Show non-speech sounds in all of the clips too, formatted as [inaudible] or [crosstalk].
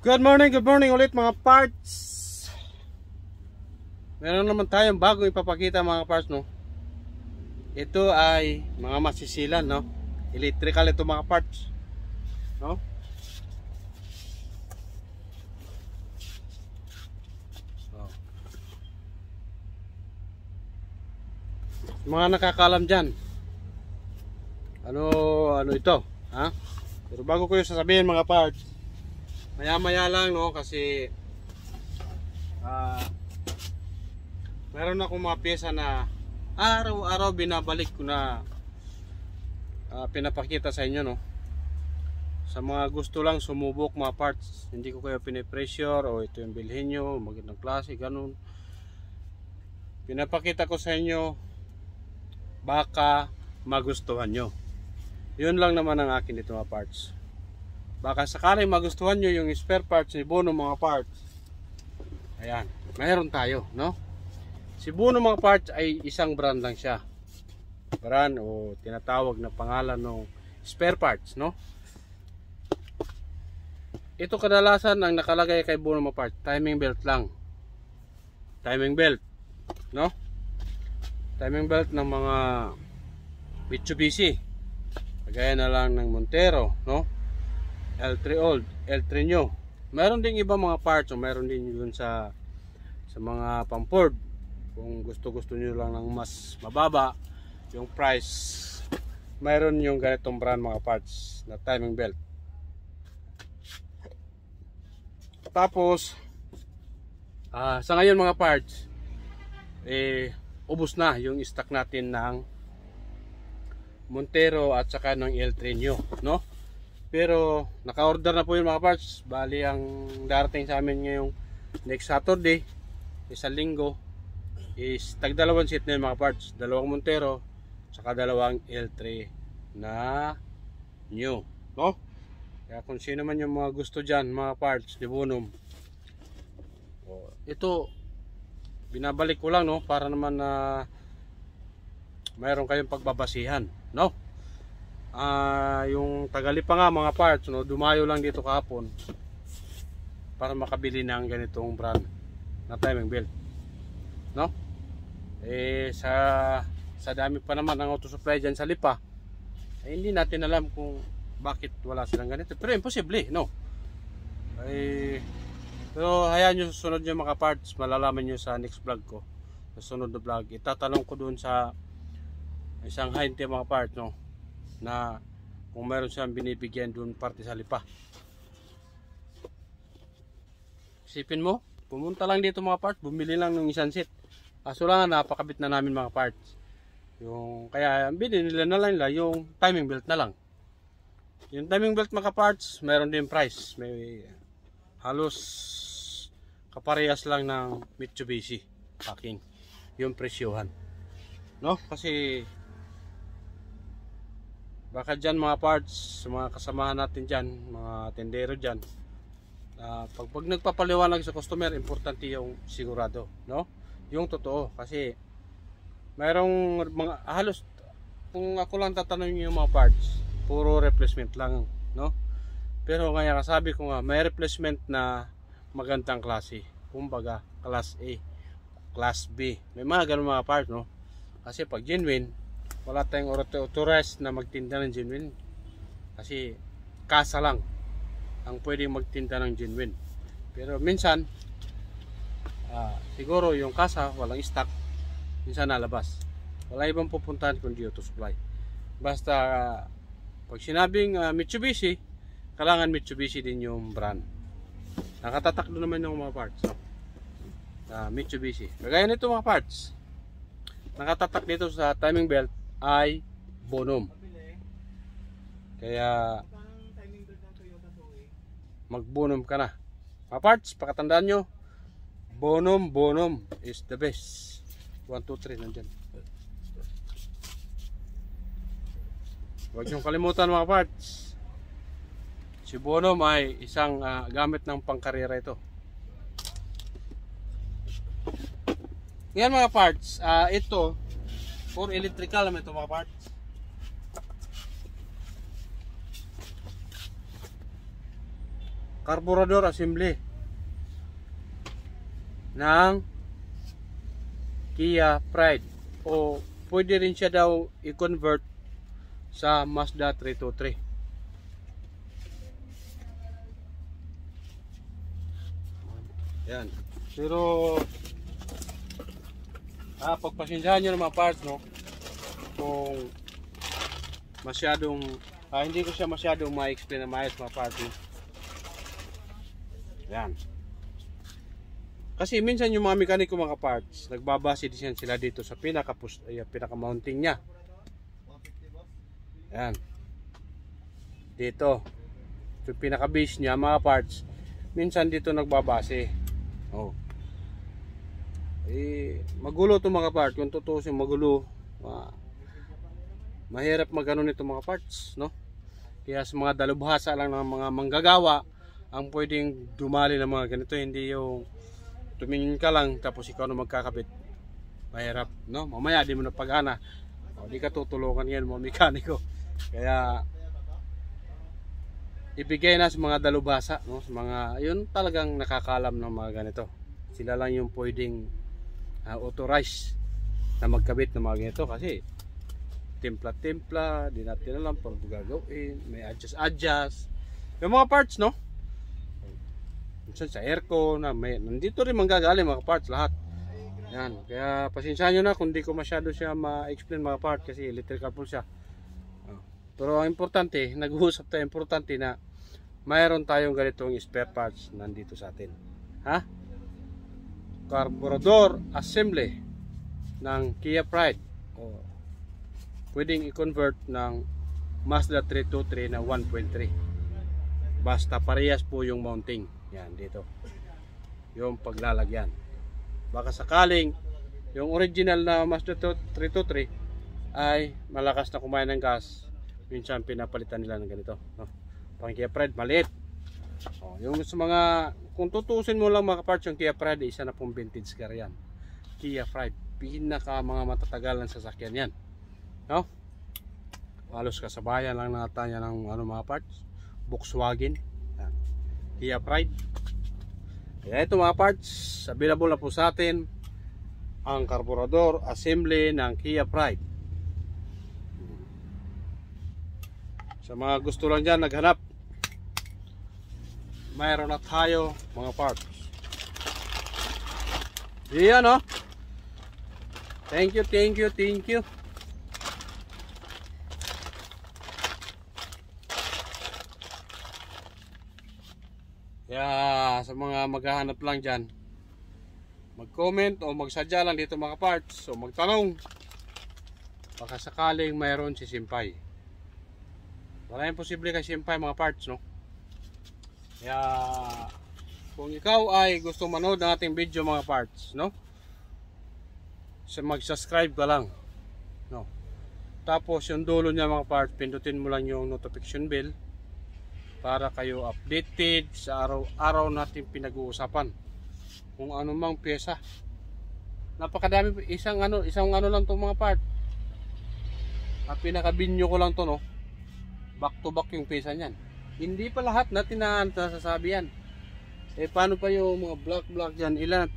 Good morning, good morning ulit mga parts Meron naman tayong bago ipapakita mga parts no Ito ay mga masisilan no Electrical ito mga parts No oh. Mga nakakalam dyan Ano, ano ito ha? Pero bago ko yung sasabihin mga parts maya-maya lang no kasi uh, meron akong mga pyesa na araw-araw binabalik ko na uh, pinapakita sa inyo no sa mga gusto lang sumubok mga parts hindi ko kayo pinipressure o ito yung bilhin nyo magandang klase ganun pinapakita ko sa inyo baka magustuhan nyo yun lang naman ang akin dito mga parts Baka sakaling magustuhan nyo yung spare parts ni Bono mga parts. Ayan, meron tayo, no? Si Bono mga parts ay isang brand lang siya. Brand o tinatawag na pangalan ng spare parts, no? Ito kadalasan ang nakalagay kay Bono mga parts, timing belt lang. Timing belt, no? Timing belt ng mga Mitsubishi. Kagaya na lang ng Montero, no? L3 old, L3 new. Meron ding iba mga parts o meron din yun sa sa mga pampord. Kung gusto-gusto niyo lang ng mas mababa yung price, meron yung ganitong brand mga parts na timing belt. Tapos uh, sa ngayon mga parts eh ubos na yung stock natin ng Montero at saka ng L3 new, no? Pero naka-order na po yung mga parts. Bali ang darating sa amin ngayong next Saturday, isang linggo, is tag dalawang seat na yun mga parts. Dalawang Montero, saka dalawang L3 na new. No? Kaya kung sino man yung mga gusto dyan, mga parts, dibunum. Ito, binabalik ko lang no, para naman na uh, mayroon kayong pagbabasihan. No? uh, yung tagali pa nga mga parts no, dumayo lang dito kahapon para makabili ng ganitong brand na timing belt no eh sa sa dami pa naman ng auto supply dyan sa lipa eh, hindi natin alam kung bakit wala silang ganito pero imposible no eh pero hayaan nyo susunod nyo mga parts malalaman nyo sa next vlog ko susunod na vlog itatanong ko doon sa isang high mga parts no na kung meron siyang binibigyan doon parte sa lipa isipin mo pumunta lang dito mga parts bumili lang ng isang set kaso lang napakabit na namin mga parts yung kaya bilhin nila na lang nila yung timing belt na lang yung timing belt mga parts meron din price may halos kaparehas lang ng Mitsubishi packing yung presyohan no kasi baka dyan mga parts mga kasamahan natin dyan mga tendero dyan uh, pag, pag nagpapaliwanag sa customer importante yung sigurado no? yung totoo kasi mayroong mga halos kung ako lang tatanungin yung mga parts puro replacement lang no? pero ngayon kasabi ko nga may replacement na magandang klase kumbaga class A class B may mga ganun mga parts no? kasi pag genuine wala tayong authorized na magtinda ng genuine kasi kasa lang ang pwedeng magtinda ng genuine pero minsan ah, siguro yung kasa walang stock minsan nalabas wala ibang pupuntahan kundi auto supply basta uh, pag sinabing uh, Mitsubishi kailangan Mitsubishi din yung brand nakatatak doon naman yung mga parts no? ah, Mitsubishi kagaya nito mga parts nakatatak dito sa timing belt ay bonom. Kaya magbonom ka na. Paparts, pakatandaan nyo, bonom, bonom is the best. 1, 2, 3, nandyan. Huwag niyong kalimutan mga parts. Si bonom ay isang uh, gamit ng pangkarera ito. Ngayon mga parts, uh, ah, ito For electrical naman ito mga parts. Carburetor assembly Nang Kia Pride o pwede rin siya daw i-convert sa Mazda 323. Yan. Pero Ah, pagpasensyahan nyo mga parts, no? Kung masyadong, ah, hindi ko siya masyadong ma-explain na maayos mga parts, no? Yan. Kasi minsan yung mga mekaniko mga parts, nagbabase din sila dito sa pinaka, ay, pinaka mounting niya. Yan. Dito. Ito pinaka base niya mga parts. Minsan dito nagbabase. Oh eh, magulo to mga part kung tutusin magulo ma mahirap magano nito mga parts no kaya sa mga dalubhasa lang ng mga manggagawa ang pwedeng dumali ng mga ganito hindi yung tumingin ka lang tapos ikaw na magkakabit mahirap no mamaya di mo na pagana o, di ka tutulungan yan mga mekaniko kaya ibigay na sa mga dalubhasa no sa mga yun talagang nakakalam ng mga ganito sila lang yung pwedeng uh, authorized na magkabit ng mga ganito kasi templa-templa, di natin alam pang gagawin, may adjust-adjust. Yung mga parts, no? Minsan sa aircon, na may, nandito rin manggagaling mga parts lahat. Yan. Kaya pasensyaan nyo na kung di ko masyado siya ma-explain mga parts kasi electrical po siya. Ah, pero ang importante, [laughs] nag-uusap tayo, importante na mayroon tayong ganitong spare parts nandito sa atin. Ha? carburetor assembly ng Kia Pride o pwedeng i-convert ng Mazda 323 na 1.3 basta parehas po yung mounting yan dito yung paglalagyan baka sakaling yung original na Mazda 323 ay malakas na kumain ng gas minsan pinapalitan nila ng ganito no? pang Kia Pride maliit o, yung sa mga kung tutusin mo lang mga parts yung Kia Pride, isa na pong vintage car yan. Kia Pride, pinaka mga matatagalan sasakyan yan. No? Halos kasabayan lang natin yan ng ano, mga parts. Volkswagen. Yan. Kia Pride. Kaya ito mga parts, available na po sa atin ang carburetor assembly ng Kia Pride. Sa mga gusto lang dyan, naghanap mayroon na tayo mga parts yan o oh. thank you thank you thank you yeah, sa mga maghahanap lang dyan mag comment o magsadya lang dito mga parts o magtanong baka sakaling mayroon si Simpay wala yung posible kay Simpay mga parts no kaya kung ikaw ay gusto manood ng ating video mga parts, no? So mag-subscribe ka lang. No. Tapos yung dulo niya mga parts, pindutin mo lang yung notification bell para kayo updated sa araw-araw natin pinag-uusapan kung ano mang pyesa napakadami isang ano isang ano lang 'tong mga part at pinaka-binyo ko lang to no back to back yung pyesa niyan hindi pa lahat na tinaan sasabi yan. Eh paano pa yung mga block block dyan? Ilan?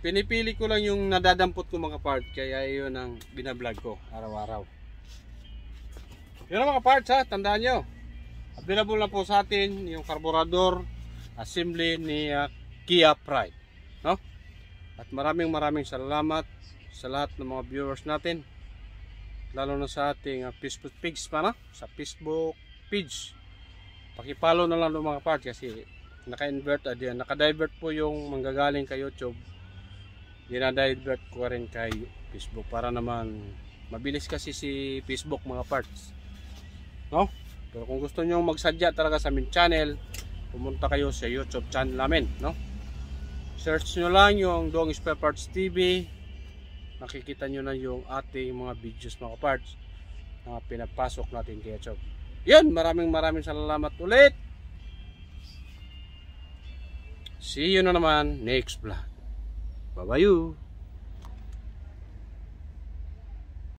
Pinipili ko lang yung nadadampot ko mga part. Kaya yun ang binablog ko araw-araw. Yun ang mga parts ha. Tandaan nyo. Available na po sa atin yung carburetor assembly ni uh, Kia Pride. No? At maraming maraming salamat sa lahat ng mga viewers natin lalo na sa ating uh, Facebook page pa na sa Facebook page pakipalo na lang ng mga parts kasi naka-invert at ah, adyan naka-divert po yung manggagaling kay YouTube dinadivert ko rin kay Facebook para naman mabilis kasi si Facebook mga parts no? pero kung gusto nyo magsadya talaga sa aming channel pumunta kayo sa YouTube channel namin no? search nyo lang yung Dong Spare Parts TV makikita nyo na yung ating mga videos mga parts na pinapasok natin kay YouTube yun, maraming maraming salamat ulit. See you na naman next vlog. Bye-bye you.